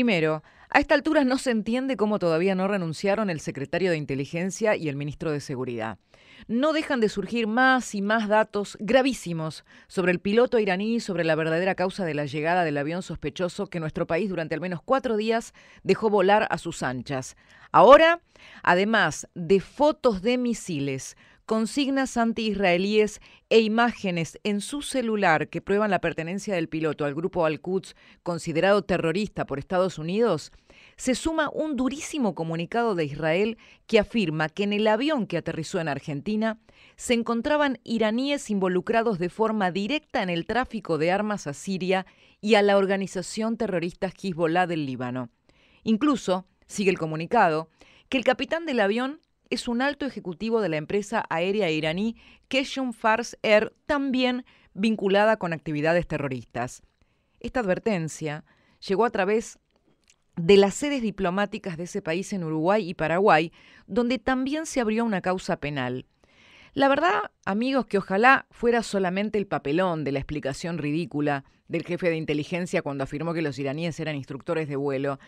Primero, a esta altura no se entiende cómo todavía no renunciaron el secretario de Inteligencia y el ministro de Seguridad. No dejan de surgir más y más datos gravísimos sobre el piloto iraní, sobre la verdadera causa de la llegada del avión sospechoso que nuestro país durante al menos cuatro días dejó volar a sus anchas. Ahora, además de fotos de misiles consignas anti-israelíes e imágenes en su celular que prueban la pertenencia del piloto al grupo Al-Quds, considerado terrorista por Estados Unidos, se suma un durísimo comunicado de Israel que afirma que en el avión que aterrizó en Argentina se encontraban iraníes involucrados de forma directa en el tráfico de armas a Siria y a la organización terrorista Hezbollah del Líbano. Incluso, sigue el comunicado, que el capitán del avión es un alto ejecutivo de la empresa aérea iraní Keshun Fars Air, también vinculada con actividades terroristas. Esta advertencia llegó a través de las sedes diplomáticas de ese país en Uruguay y Paraguay, donde también se abrió una causa penal. La verdad, amigos, que ojalá fuera solamente el papelón de la explicación ridícula del jefe de inteligencia cuando afirmó que los iraníes eran instructores de vuelo.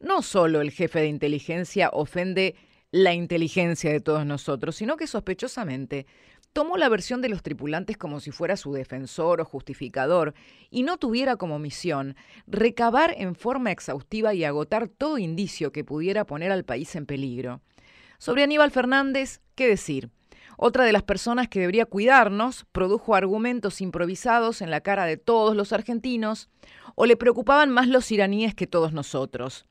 No solo el jefe de inteligencia ofende la inteligencia de todos nosotros, sino que sospechosamente tomó la versión de los tripulantes como si fuera su defensor o justificador y no tuviera como misión recabar en forma exhaustiva y agotar todo indicio que pudiera poner al país en peligro. Sobre Aníbal Fernández, ¿qué decir? Otra de las personas que debería cuidarnos produjo argumentos improvisados en la cara de todos los argentinos, o le preocupaban más los iraníes que todos nosotros.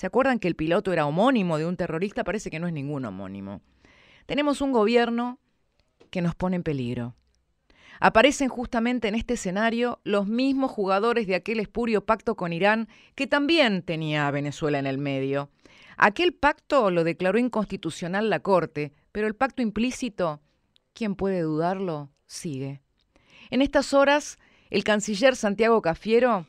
¿Se acuerdan que el piloto era homónimo de un terrorista? Parece que no es ningún homónimo. Tenemos un gobierno que nos pone en peligro. Aparecen justamente en este escenario los mismos jugadores de aquel espurio pacto con Irán que también tenía a Venezuela en el medio. Aquel pacto lo declaró inconstitucional la Corte, pero el pacto implícito, ¿quién puede dudarlo? Sigue. En estas horas, el canciller Santiago Cafiero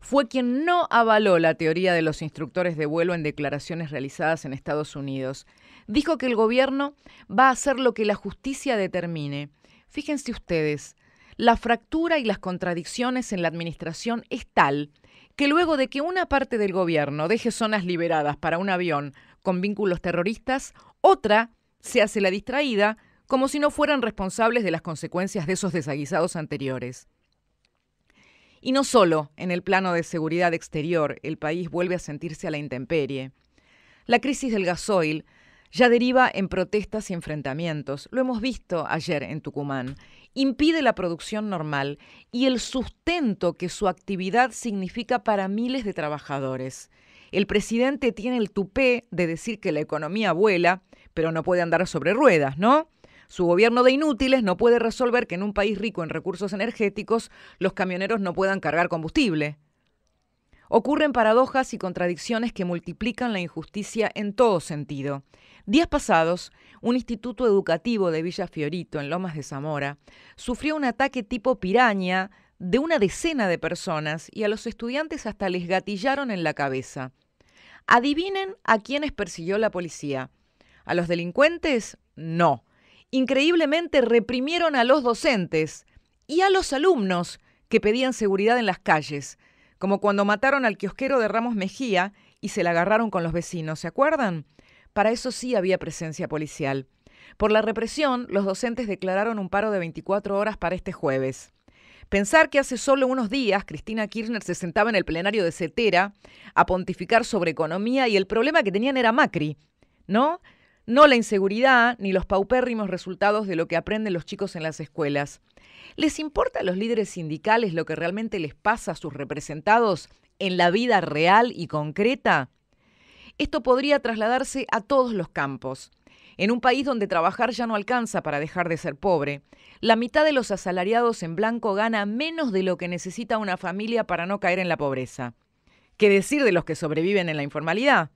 fue quien no avaló la teoría de los instructores de vuelo en declaraciones realizadas en Estados Unidos. Dijo que el gobierno va a hacer lo que la justicia determine. Fíjense ustedes, la fractura y las contradicciones en la administración es tal que luego de que una parte del gobierno deje zonas liberadas para un avión con vínculos terroristas, otra se hace la distraída como si no fueran responsables de las consecuencias de esos desaguisados anteriores. Y no solo en el plano de seguridad exterior el país vuelve a sentirse a la intemperie. La crisis del gasoil ya deriva en protestas y enfrentamientos, lo hemos visto ayer en Tucumán, impide la producción normal y el sustento que su actividad significa para miles de trabajadores. El presidente tiene el tupé de decir que la economía vuela, pero no puede andar sobre ruedas, ¿no? Su gobierno de inútiles no puede resolver que en un país rico en recursos energéticos los camioneros no puedan cargar combustible. Ocurren paradojas y contradicciones que multiplican la injusticia en todo sentido. Días pasados, un instituto educativo de Villa Fiorito, en Lomas de Zamora, sufrió un ataque tipo piraña de una decena de personas y a los estudiantes hasta les gatillaron en la cabeza. Adivinen a quiénes persiguió la policía. ¿A los delincuentes? No increíblemente reprimieron a los docentes y a los alumnos que pedían seguridad en las calles, como cuando mataron al kiosquero de Ramos Mejía y se la agarraron con los vecinos, ¿se acuerdan? Para eso sí había presencia policial. Por la represión, los docentes declararon un paro de 24 horas para este jueves. Pensar que hace solo unos días Cristina Kirchner se sentaba en el plenario de Cetera a pontificar sobre economía y el problema que tenían era Macri, ¿no? no la inseguridad ni los paupérrimos resultados de lo que aprenden los chicos en las escuelas. ¿Les importa a los líderes sindicales lo que realmente les pasa a sus representados en la vida real y concreta? Esto podría trasladarse a todos los campos. En un país donde trabajar ya no alcanza para dejar de ser pobre, la mitad de los asalariados en blanco gana menos de lo que necesita una familia para no caer en la pobreza. ¿Qué decir de los que sobreviven en la informalidad?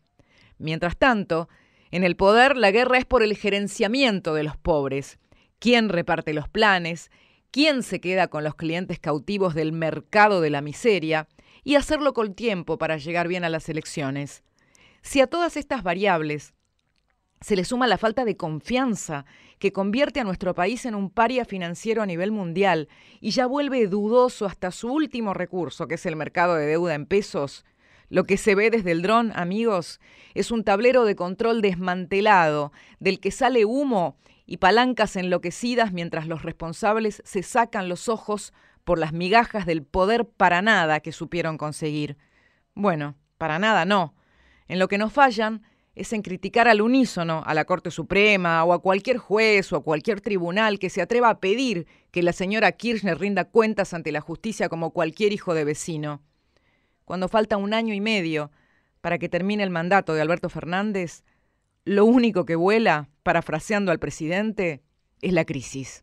Mientras tanto, en el poder, la guerra es por el gerenciamiento de los pobres. ¿Quién reparte los planes? ¿Quién se queda con los clientes cautivos del mercado de la miseria? Y hacerlo con tiempo para llegar bien a las elecciones. Si a todas estas variables se le suma la falta de confianza que convierte a nuestro país en un paria financiero a nivel mundial y ya vuelve dudoso hasta su último recurso, que es el mercado de deuda en pesos, lo que se ve desde el dron, amigos, es un tablero de control desmantelado, del que sale humo y palancas enloquecidas mientras los responsables se sacan los ojos por las migajas del poder para nada que supieron conseguir. Bueno, para nada no. En lo que nos fallan es en criticar al unísono a la Corte Suprema o a cualquier juez o a cualquier tribunal que se atreva a pedir que la señora Kirchner rinda cuentas ante la justicia como cualquier hijo de vecino cuando falta un año y medio para que termine el mandato de Alberto Fernández, lo único que vuela, parafraseando al presidente, es la crisis.